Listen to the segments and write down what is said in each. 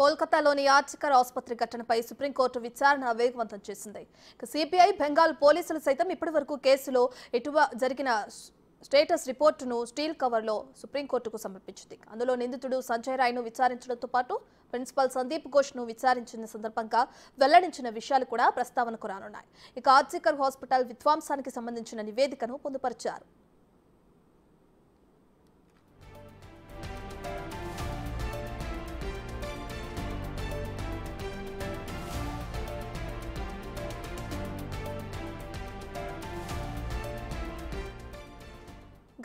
కోల్కతాలోని ఆర్చికర్ ఆసుపత్రి ఘటనపై సుప్రీంకోర్టు విచారణ వేగవంతం చేసింది సిబిఐ బెంగాల్ పోలీసులు సైతం ఇప్పటివరకు కేసులో ఎటువ జరిగిన స్టేటస్ రిపోర్టును స్టీల్ కవర్లో సుప్రీంకోర్టుకు సమర్పించింది అందులో నిందితుడు సంజయ్ రాయ్ను విచారించడంతో పాటు ప్రిన్సిపల్ సందీప్ ఘోష్ను విచారించిన సందర్భంగా వెల్లడించిన విషయాలు కూడా ప్రస్తావనకు రానున్నాయి ఇక ఆర్చికర్ హాస్పిటల్ విధ్వంసానికి సంబంధించిన నివేదికను పొందుపరిచారు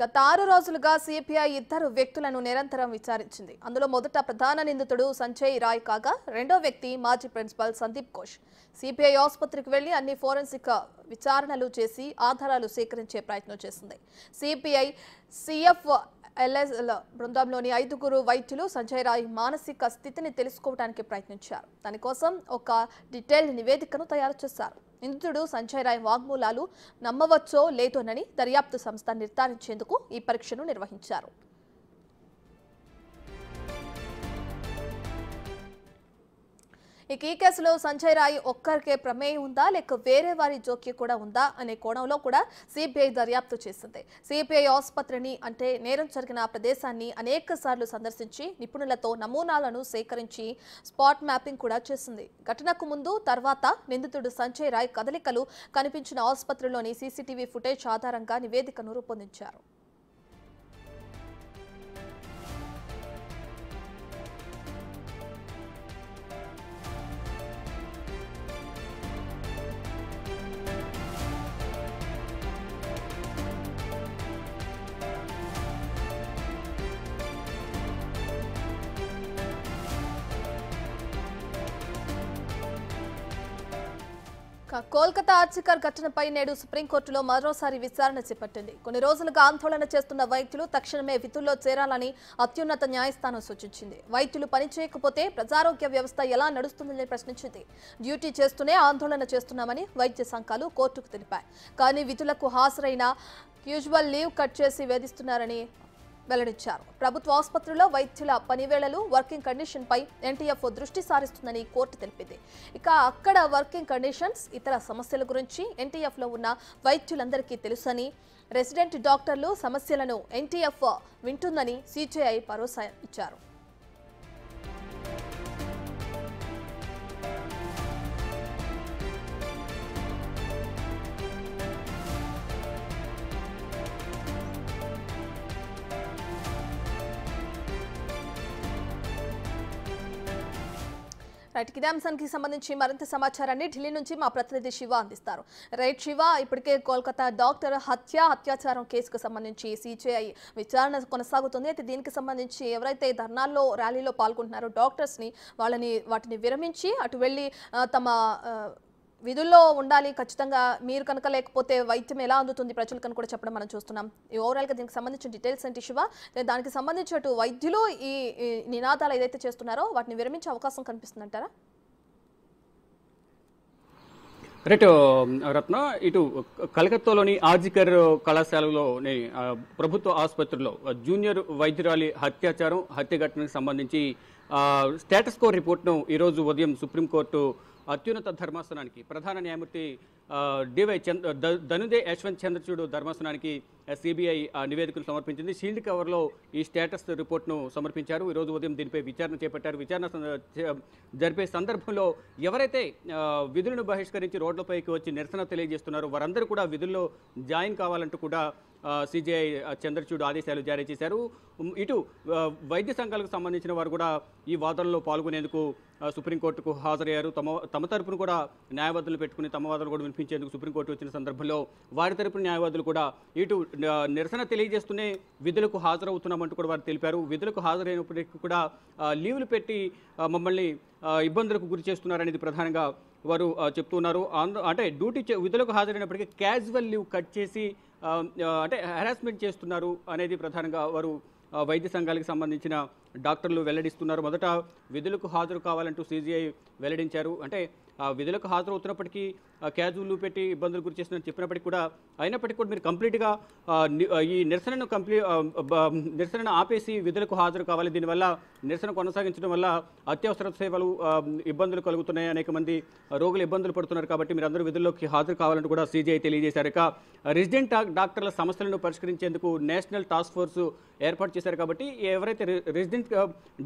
గత ఆరు రోజులుగా సిపిఐ ఇద్దరు వ్యక్తులను నిరంతరం విచారించింది అందులో మొదట ప్రధాన నిందితుడు సంజయ్ రాయ్ కాగా రెండో వ్యక్తి మాజీ ప్రిన్సిపల్ సందీప్ ఘోష్ సిపిఐ ఆసుపత్రికి వెళ్లి అన్ని ఫోరెన్సిక్ విచారణలు చేసి ఆధారాలు సేకరించే ప్రయత్నం చేసింది సిపిఐ సిఎఫ్ ఎల్ఎస్ బృందంలోని ఐదుగురు వైద్యులు సంజయ్ రాయ్ మానసిక స్థితిని తెలుసుకోవడానికి ప్రయత్నించారు దానికోసం ఒక డీటెయిల్డ్ నివేదికను తయారు చేశారు నిందితుడు సంజయ్ రాయ్ వాగ్మూలాలు నమ్మవచ్చో లేదోనని దర్యాప్తు సంస్థ నిర్ధారించేందుకు ఈ పరీక్షను నిర్వహించారు ఇక ఈ కేసులో సంజయ్ రాయ్ ఒక్కరికే ప్రమేయం ఉందా లేక వేరే వారి జోక్యం కూడా ఉందా అనే కోణంలో కూడా సిబిఐ దర్యాప్తు చేసింది సిబిఐ ఆసుపత్రిని అంటే నేరం జరిగిన ప్రదేశాన్ని అనేక సందర్శించి నిపుణులతో నమూనాలను సేకరించి స్పాట్ మ్యాపింగ్ కూడా చేసింది ఘటనకు ముందు తర్వాత నిందితుడు సంజయ్ రాయ్ కదలికలు కనిపించిన ఆసుపత్రిలోని సీసీటీవీ ఫుటేజ్ ఆధారంగా నివేదికను రూపొందించారు కోల్కతా ఆర్చికర్ ఘటనపై నేడు సుప్రీంకోర్టులో మరోసారి విచారణ చేపట్టింది కొన్ని రోజులుగా ఆందోళన చేస్తున్న వైద్యులు తక్షణమే విధుల్లో చేరాలని అత్యున్నత న్యాయస్థానం సూచించింది వైద్యులు పనిచేయకపోతే ప్రజారోగ్య వ్యవస్థ ఎలా నడుస్తుందని ప్రశ్నించింది డ్యూటీ చేస్తూనే ఆందోళన చేస్తున్నామని వైద్య సంఘాలు కోర్టుకు తెలిపాయి కానీ విధులకు హాజరైన యూజువల్ లీవ్ కట్ చేసి వేధిస్తున్నారని వెల్లడించారు ప్రభుత్వ ఆసుపత్రిలో వైద్యుల పనివేళలు వర్కింగ్ కండిషన్పై ఎన్టీఎఫ్ దృష్టి సారిస్తుందని కోర్టు తెలిపింది ఇక అక్కడ వర్కింగ్ కండిషన్స్ ఇతర సమస్యల గురించి ఎన్టీఎఫ్లో ఉన్న వైద్యులందరికీ తెలుసని రెసిడెంట్ డాక్టర్లు సమస్యలను ఎన్టీఎఫ్ వింటుందని సిజేఐ భరోసా ఇచ్చారు రైట్ అంశానికి సంబంధించి మరింత సమాచారాన్ని ఢిల్లీ నుంచి మా ప్రతినిధి శివ అందిస్తారు రైట్ శివ ఇప్పటికే కోల్కతా డాక్టర్ హత్య అత్యాచారం కేసుకు సంబంధించి సిజేఐ విచారణ కొనసాగుతుంది అయితే దీనికి సంబంధించి ఎవరైతే ధర్నాల్లో ర్యాలీలో పాల్గొంటున్నారో డాక్టర్స్ని వాళ్ళని వాటిని విరమించి అటు వెళ్ళి తమ విధుల్లో ఉండాలి ఖచ్చితంగా మీరు కనుక లేకపోతే వైద్యం ఎలా అందుతుంది ప్రజలు కనుక కూడా చెప్పడం మనం చూస్తున్నాం ఈ ఓవరాల్గా దీనికి సంబంధించిన డీటెయిల్స్ ఏంటి శివ దానికి సంబంధించినట్టు వైద్యులు ఈ నినాదాలు ఏదైతే చేస్తున్నారో వాటిని విరమించే అవకాశం కనిపిస్తుందంటారా రైట్ రత్న ఇటు కలకత్తాలోని ఆర్జికర్ కళాశాలలోని ప్రభుత్వ ఆసుపత్రిలో జూనియర్ వైద్యురాలి హత్యాచారం హత్య ఘటనకు సంబంధించి స్టేటస్ కో రిపోర్ట్ను ఈరోజు ఉదయం సుప్రీంకోర్టు అత్యున్నత ధర్మాసనానికి ప్రధాన న్యాయమూర్తి డివై చంద్ర ధనుదే యశ్వంత్ చంద్రచూడు ధర్మాసనానికి సిబిఐ నివేదికను సమర్పించింది షీల్డ్ కవర్లో ఈ స్టేటస్ రిపోర్ట్ను సమర్పించారు ఈరోజు ఉదయం దీనిపై విచారణ చేపట్టారు విచారణ జరిపే సందర్భంలో ఎవరైతే విధులను బహిష్కరించి రోడ్లపైకి వచ్చి నిరసన తెలియజేస్తున్నారో వారందరూ కూడా విధుల్లో జాయిన్ కావాలంటూ కూడా సిజిఐ చంద్రచూడ్ ఆదేశాలు జారీ చేశారు ఇటు వైద్య సంఘాలకు సంబంధించిన వారు కూడా ఈ వాదనలో పాల్గొనేందుకు సుప్రీంకోర్టుకు హాజరయ్యారు తమ తమ తరపున కూడా న్యాయవాదులు పెట్టుకుని తమ వాదనలు కూడా వినిపించేందుకు సుప్రీంకోర్టు వచ్చిన సందర్భంలో వారి తరపున న్యాయవాదులు కూడా ఇటు నిరసన తెలియజేస్తూనే విధులకు హాజరవుతున్నామంటూ కూడా వారు తెలిపారు విధులకు హాజరైనప్పటికీ కూడా లీవులు పెట్టి మమ్మల్ని ఇబ్బందులకు గురి చేస్తున్నారనేది ప్రధానంగా వారు చెప్తున్నారు అంటే డ్యూటీ విధులకు హాజరైనప్పటికీ క్యాజువల్ లీవ్ కట్ చేసి అంటే హెరాస్మెంట్ చేస్తున్నారు అనేది ప్రధానంగా వారు వైద్య సంఘాలకు సంబంధించిన డాక్టర్లు వెల్లడిస్తున్నారు మొదట విధులకు హాజరు కావాలంటూ సీజీఐ వెల్లడించారు అంటే విధులకు హాజరవుతున్నప్పటికీ క్యాజువల్ పెట్టి ఇబ్బందులు గురి చేసినని చెప్పినప్పటికీ కూడా అయినప్పటికీ కూడా మీరు కంప్లీట్గా ఈ నిరసనను కంప్లీ నిరసనను ఆపేసి విధులకు హాజరు కావాలి దీనివల్ల నిరసన కొనసాగించడం వల్ల అత్యవసర సేవలు ఇబ్బందులు కలుగుతున్నాయి అనేక మంది రోగులు ఇబ్బందులు పడుతున్నారు కాబట్టి మీరు అందరూ విధుల్లోకి హాజరు కావాలని కూడా సీజీఐ తెలియజేశారు ఇక రెసిడెంట్ డాక్టర్ల సమస్యలను పరిష్కరించేందుకు నేషనల్ టాస్క్ ఫోర్సు ఏర్పాటు చేశారు కాబట్టి ఎవరైతే రెసిడెంట్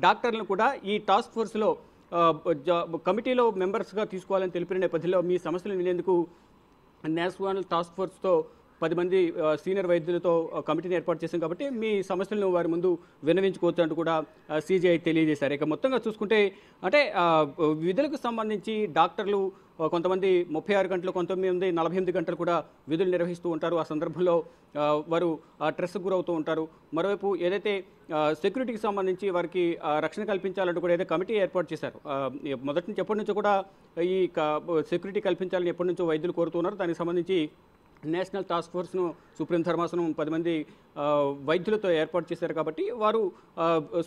డాక్టర్లను కూడా ఈ టాస్క్ ఫోర్స్లో కమిటీలో మెంబర్స్గా తీసుకోవాలని తెలిపిన నేపథ్యంలో మీ సమస్యలు వినేందుకు నేషనల్ టాస్క్ ఫోర్స్తో పది మంది సీనియర్ వైద్యులతో కమిటీని ఏర్పాటు చేశాం కాబట్టి మీ సమస్యలను వారి ముందు విన్నవించుకోవచ్చు అంటూ కూడా సీజీఐ తెలియజేశారు ఇక మొత్తంగా చూసుకుంటే అంటే విధులకు సంబంధించి డాక్టర్లు కొంతమంది ముప్పై ఆరు గంటలు కొంతమంది నలభై ఎనిమిది గంటలు కూడా విధులు నిర్వహిస్తూ ఉంటారు ఆ సందర్భంలో వారు స్ట్రెస్కు గురవుతూ ఉంటారు మరోవైపు ఏదైతే సెక్యూరిటీకి సంబంధించి వారికి రక్షణ కల్పించాలంటూ కూడా ఏదో కమిటీ ఏర్పాటు చేశారు మొదటి నుంచి ఎప్పటి నుంచో కూడా ఈ సెక్యూరిటీ కల్పించాలని ఎప్పటి నుంచో వైద్యులు కోరుతున్నారు దానికి సంబంధించి నేషనల్ టాస్క్ ఫోర్స్ను సుప్రీం ధర్మాసనం పది మంది వైద్యులతో ఏర్పాటు చేశారు కాబట్టి వారు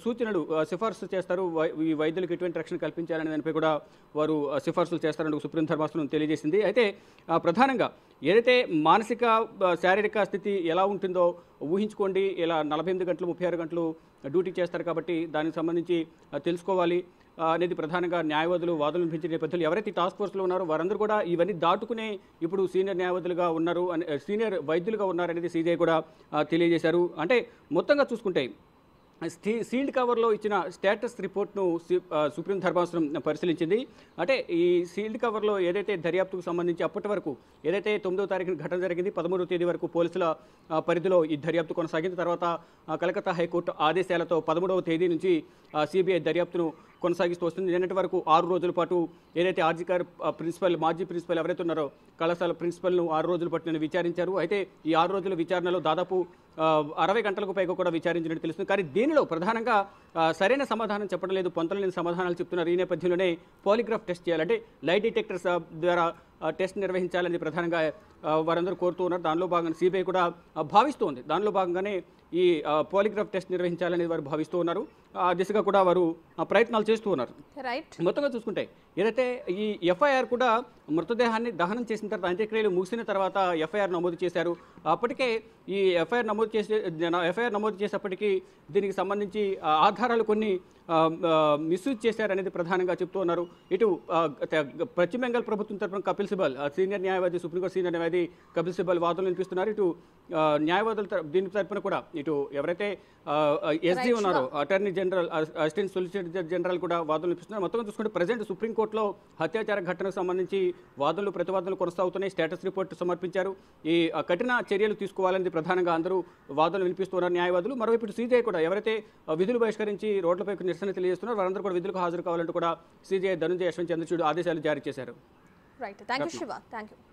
సూచనలు సిఫార్సు చేస్తారు ఈ వైద్యులకు ఎటువంటి రక్షణ కల్పించాలనే దానిపై కూడా వారు సిఫార్సులు చేస్తారని సుప్రీం ధర్మాసనం తెలియజేసింది అయితే ప్రధానంగా ఏదైతే మానసిక శారీరక స్థితి ఎలా ఉంటుందో ఊహించుకోండి ఇలా నలభై గంటలు ముప్పై ఆరు గంటలు డ్యూటీ చేస్తారు కాబట్టి దానికి సంబంధించి తెలుసుకోవాలి అనేది ప్రధానంగా న్యాయవాదులు వాదులు వినిపించిన నేపథ్యంలో ఎవరైతే టాస్క్ ఫోర్స్లో ఉన్నారో వారందరూ కూడా ఇవన్నీ దాటుకునే ఇప్పుడు సీనియర్ న్యాయవాదులుగా ఉన్నారు సీనియర్ వైద్యులుగా ఉన్నారనేది సీజే కూడా తెలియజేశారు అంటే మొత్తంగా చూసుకుంటే స్టీ సీల్డ్ కవర్లో ఇచ్చిన స్టేటస్ రిపోర్ట్ను సుప్రీం ధర్మాసనం పరిశీలించింది అంటే ఈ సీల్డ్ కవర్లో ఏదైతే దర్యాప్తుకు సంబంధించి అప్పటి వరకు ఏదైతే తొమ్మిదో తారీఖున ఘటన జరిగింది పదమూడవ తేదీ వరకు పోలీసుల పరిధిలో ఈ దర్యాప్తు కొనసాగింది తర్వాత కలకత్తా హైకోర్టు ఆదేశాలతో పదమూడవ తేదీ నుంచి సిబిఐ దర్యాప్తును కొనసాగిస్తూ వస్తుంది నిన్నటి వరకు ఆరు రోజుల పాటు ఏదైతే ఆర్జికర్ ప్రిన్సిపల్ మాజీ ప్రిన్సిపల్ ఎవరైతే ఉన్నారో కళాశాల ప్రిన్సిపల్ను ఆరు రోజుల పాటు నేను విచారించారు అయితే ఈ ఆరు రోజుల విచారణలో దాదాపు అరవై గంటలకు పైగా కూడా విచారించినట్టు తెలుస్తుంది కానీ దీనిలో ప్రధానంగా సరైన సమాధానం చెప్పడం లేదు పొంతలేని సమాధానాలు చెప్తున్నారు ఈ నేపథ్యంలోనే పాలిగ్రాఫ్ టెస్ట్ చేయాలంటే లైట్ డిటెక్టర్స్ ద్వారా టెస్ట్ నిర్వహించాలని ప్రధానంగా వారందరూ కోరుతూ ఉన్నారు దానిలో భాగంగా సిబిఐ కూడా భావిస్తోంది దానిలో భాగంగానే ఈ పోలిగ్రాఫ్ టెస్ట్ నిర్వహించాలనేది వారు భావిస్తూ ఉన్నారు ఆ దిశగా కూడా వారు ప్రయత్నాలు చేస్తూ ఉన్నారు రైట్ మొత్తంగా చూసుకుంటే ఏదైతే ఈ ఎఫ్ఐఆర్ కూడా మృతదేహాన్ని దహనం చేసిన తర్వాత అంత్యక్రియలు ముగిసిన తర్వాత ఎఫ్ఐఆర్ నమోదు చేశారు అప్పటికే ఈ ఎఫ్ఐఆర్ నమోదు చేసే ఎఫ్ఐఆర్ నమోదు చేసేప్పటికీ దీనికి సంబంధించి ఆధారాలు కొన్ని మిస్యూజ్ చేశారనేది ప్రధానంగా చెప్తూ ఉన్నారు ఇటు పశ్చిమ బెంగాల్ ప్రభుత్వం తరఫున కపిల్ సిబల్ సీనియర్ న్యాయవాది సుప్రీంకోర్టు సీనియర్ న్యాయవాది అనేది కపిల్ సిబ్బల్ వాదనలు వినిపిస్తున్నారు ఇటు న్యాయవాదుల దీని తరపున కూడా ఇటు ఎవరైతే ఎస్జీ ఉన్నారో attorney general assistant solicitor general కూడా వాదనలు వినిపిస్తున్నారు మొత్తం చూసుకుంటే ప్రజెంట్ సుప్రీంకోర్టులో అత్యాచార ఘటనకు సంబంధించి వాదనలు ప్రతివాదనలు కొనసాగుతున్నాయి స్టేటస్ రిపోర్ట్ సమర్పించారు ఈ కఠిన చర్యలు తీసుకోవాలనేది ప్రధానంగా అందరూ వాదనలు వినిపిస్తున్నారు న్యాయవాదులు మరోవైపు ఇటు సీజీఐ కూడా ఎవరైతే విధులు బహిష్కరించి రోడ్లపై నిరసన తెలియజేస్తున్నారు వారందరూ కూడా విధులకు హాజరు కావాలంటూ కూడా సీజీఐ ధనుంజయ యశ్వంత్ చంద్రచూడు ఆదేశాలు జారీ చేశారు right thank you Shiva thank you